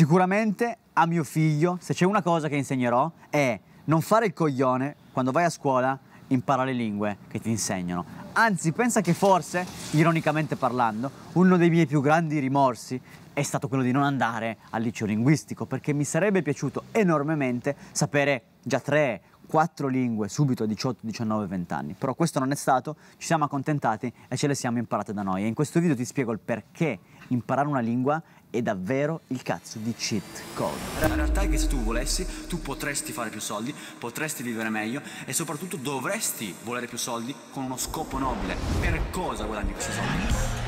Sicuramente a mio figlio, se c'è una cosa che insegnerò, è non fare il coglione quando vai a scuola impara le lingue che ti insegnano. Anzi, pensa che forse, ironicamente parlando, uno dei miei più grandi rimorsi è stato quello di non andare al liceo linguistico, perché mi sarebbe piaciuto enormemente sapere già tre, quattro lingue subito a 18, 19, 20 anni. Però questo non è stato, ci siamo accontentati e ce le siamo imparate da noi. E in questo video ti spiego il perché imparare una lingua è davvero il cazzo di cheat code. La realtà è che se tu volessi, tu potresti fare più soldi, potresti vivere meglio e soprattutto dovresti volere più soldi con uno scopo nobile. Per cosa guadagni questi soldi?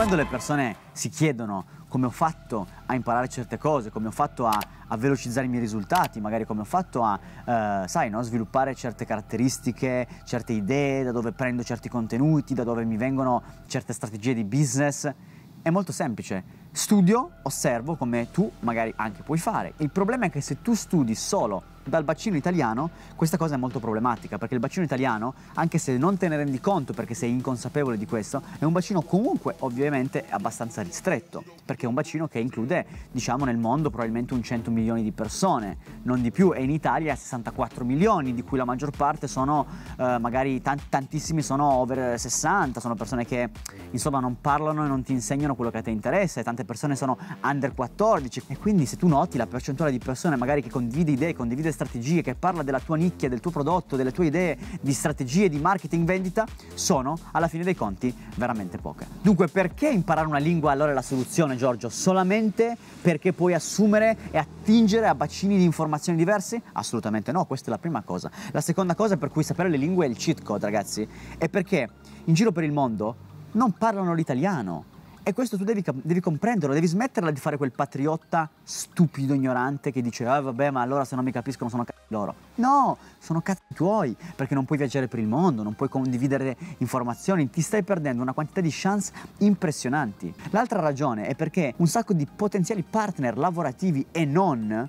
quando le persone si chiedono come ho fatto a imparare certe cose, come ho fatto a, a velocizzare i miei risultati, magari come ho fatto a, eh, sai, no? sviluppare certe caratteristiche, certe idee, da dove prendo certi contenuti, da dove mi vengono certe strategie di business. È molto semplice. Studio, osservo come tu magari anche puoi fare. Il problema è che se tu studi solo dal bacino italiano questa cosa è molto problematica perché il bacino italiano, anche se non te ne rendi conto perché sei inconsapevole di questo, è un bacino comunque ovviamente abbastanza ristretto perché è un bacino che include diciamo nel mondo probabilmente un 100 milioni di persone, non di più e in Italia 64 milioni di cui la maggior parte sono eh, magari tanti, tantissimi sono over 60, sono persone che insomma non parlano e non ti insegnano quello che a te interessa e tante persone sono under 14 e quindi se tu noti la percentuale di persone magari che condivide idee, condivide delle strategie, che parla della tua nicchia, del tuo prodotto, delle tue idee di strategie di marketing vendita, sono alla fine dei conti veramente poche. Dunque perché imparare una lingua allora è la soluzione Giorgio? Solamente perché puoi assumere e attingere a bacini di informazioni diversi? Assolutamente no, questa è la prima cosa. La seconda cosa per cui sapere le lingue è il cheat code ragazzi, è perché in giro per il mondo non parlano l'italiano e questo tu devi, devi, comprenderlo, devi smetterla di fare quel patriotta stupido, ignorante che dice, ah vabbè, ma allora se non mi capiscono sono cazzi loro. No, sono cazzi tuoi, perché non puoi viaggiare per il mondo, non puoi condividere informazioni, ti stai perdendo una quantità di chance impressionanti. L'altra ragione è perché un sacco di potenziali partner lavorativi e non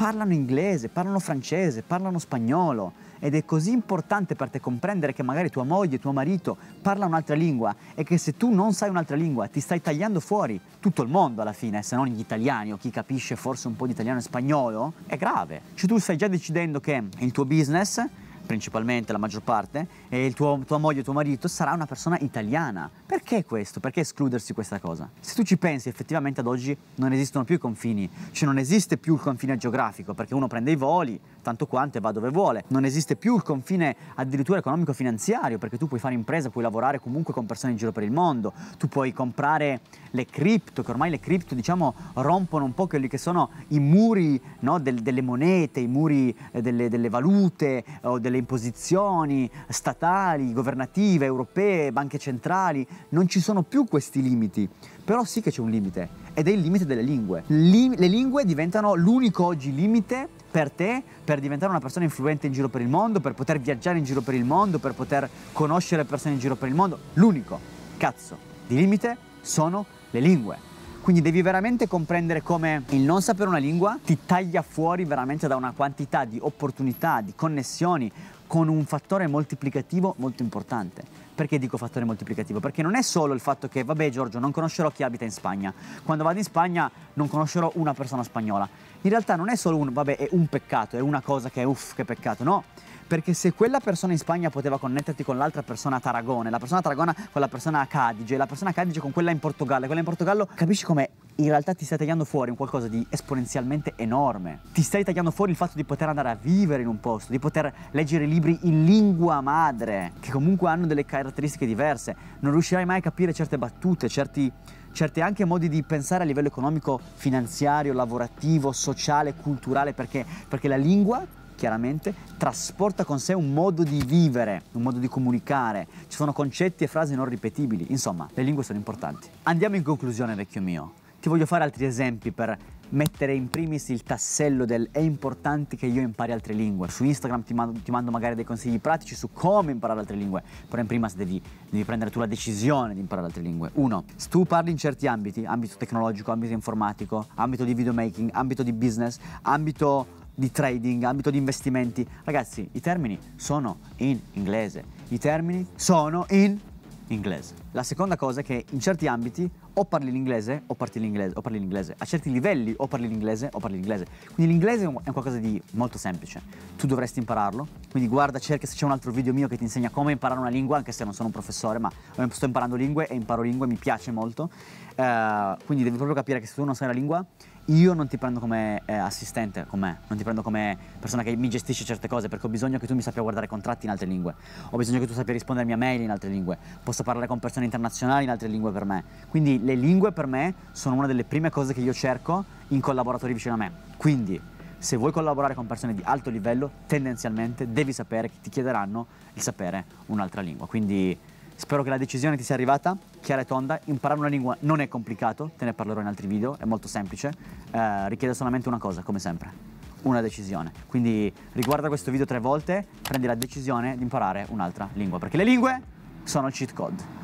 parlano inglese, parlano francese, parlano spagnolo ed è così importante per te comprendere che magari tua moglie, tuo marito parla un'altra lingua e che se tu non sai un'altra lingua ti stai tagliando fuori tutto il mondo alla fine, se non gli italiani o chi capisce forse un po' di italiano e spagnolo, è grave. Cioè tu stai già decidendo che il tuo business principalmente la maggior parte, e il tuo, tua moglie o tuo marito sarà una persona italiana. Perché questo? Perché escludersi questa cosa? Se tu ci pensi, effettivamente ad oggi non esistono più i confini, cioè non esiste più il confine geografico, perché uno prende i voli, tanto quanto e va dove vuole. Non esiste più il confine addirittura economico-finanziario, perché tu puoi fare impresa, puoi lavorare comunque con persone in giro per il mondo, tu puoi comprare le cripto, che ormai le cripto diciamo rompono un po' quelli che sono i muri no, del, delle monete, i muri eh, delle, delle valute eh, o delle le imposizioni statali, governative, europee, banche centrali, non ci sono più questi limiti. Però sì che c'è un limite, ed è il limite delle lingue. Lim le lingue diventano l'unico oggi limite per te, per diventare una persona influente in giro per il mondo, per poter viaggiare in giro per il mondo, per poter conoscere persone in giro per il mondo. L'unico, cazzo, di limite sono le lingue. Quindi devi veramente comprendere come il non sapere una lingua ti taglia fuori veramente da una quantità di opportunità, di connessioni, con un fattore moltiplicativo molto importante. Perché dico fattore moltiplicativo? Perché non è solo il fatto che, vabbè Giorgio, non conoscerò chi abita in Spagna. Quando vado in Spagna non conoscerò una persona spagnola. In realtà non è solo un, vabbè, è un peccato, è una cosa che è uff, che peccato. No, perché se quella persona in Spagna poteva connetterti con l'altra persona a Tarragona, la persona a Tarragona con la persona a Cadige, la persona a Cadige con quella in Portogallo, quella in Portogallo, capisci com'è in realtà ti stai tagliando fuori un qualcosa di esponenzialmente enorme. Ti stai tagliando fuori il fatto di poter andare a vivere in un posto, di poter leggere libri in lingua madre, che comunque hanno delle caratteristiche diverse. Non riuscirai mai a capire certe battute, certi, certi anche modi di pensare a livello economico, finanziario, lavorativo, sociale, culturale, perché, perché la lingua chiaramente, trasporta con sé un modo di vivere, un modo di comunicare. Ci sono concetti e frasi non ripetibili. Insomma, le lingue sono importanti. Andiamo in conclusione, vecchio mio. Ti voglio fare altri esempi per mettere in primis il tassello del è importante che io impari altre lingue. Su Instagram ti mando, ti mando magari dei consigli pratici su come imparare altre lingue, però in primis devi, devi, prendere tu la decisione di imparare altre lingue. Uno, se tu parli in certi ambiti, ambito tecnologico, ambito informatico, ambito di videomaking, ambito di business, ambito di trading, ambito di investimenti, ragazzi i termini sono in inglese, i termini sono in inglese. La seconda cosa è che in certi ambiti o parli l'inglese o parli l'inglese o parli l'inglese. A certi livelli o parli l'inglese o parli l'inglese. Quindi l'inglese è qualcosa di molto semplice. Tu dovresti impararlo. Quindi guarda, cerca se c'è un altro video mio che ti insegna come imparare una lingua, anche se non sono un professore, ma sto imparando lingue e imparo lingue, mi piace molto. Uh, quindi devi proprio capire che se tu non sai la lingua io non ti prendo come eh, assistente come, me, non ti prendo come persona che mi gestisce certe cose perché ho bisogno che tu mi sappia guardare contratti in altre lingue, ho bisogno che tu sappia rispondere a mail in altre lingue, posso parlare con persone internazionali in altre lingue per me. Quindi le lingue per me sono una delle prime cose che io cerco in collaboratori vicino a me. Quindi se vuoi collaborare con persone di alto livello, tendenzialmente devi sapere che ti chiederanno il sapere un'altra lingua. Quindi Spero che la decisione ti sia arrivata, chiara e tonda. Imparare una lingua non è complicato, te ne parlerò in altri video, è molto semplice. Eh, richiede solamente una cosa, come sempre, una decisione. Quindi riguarda questo video tre volte, prendi la decisione di imparare un'altra lingua, perché le lingue sono il cheat code.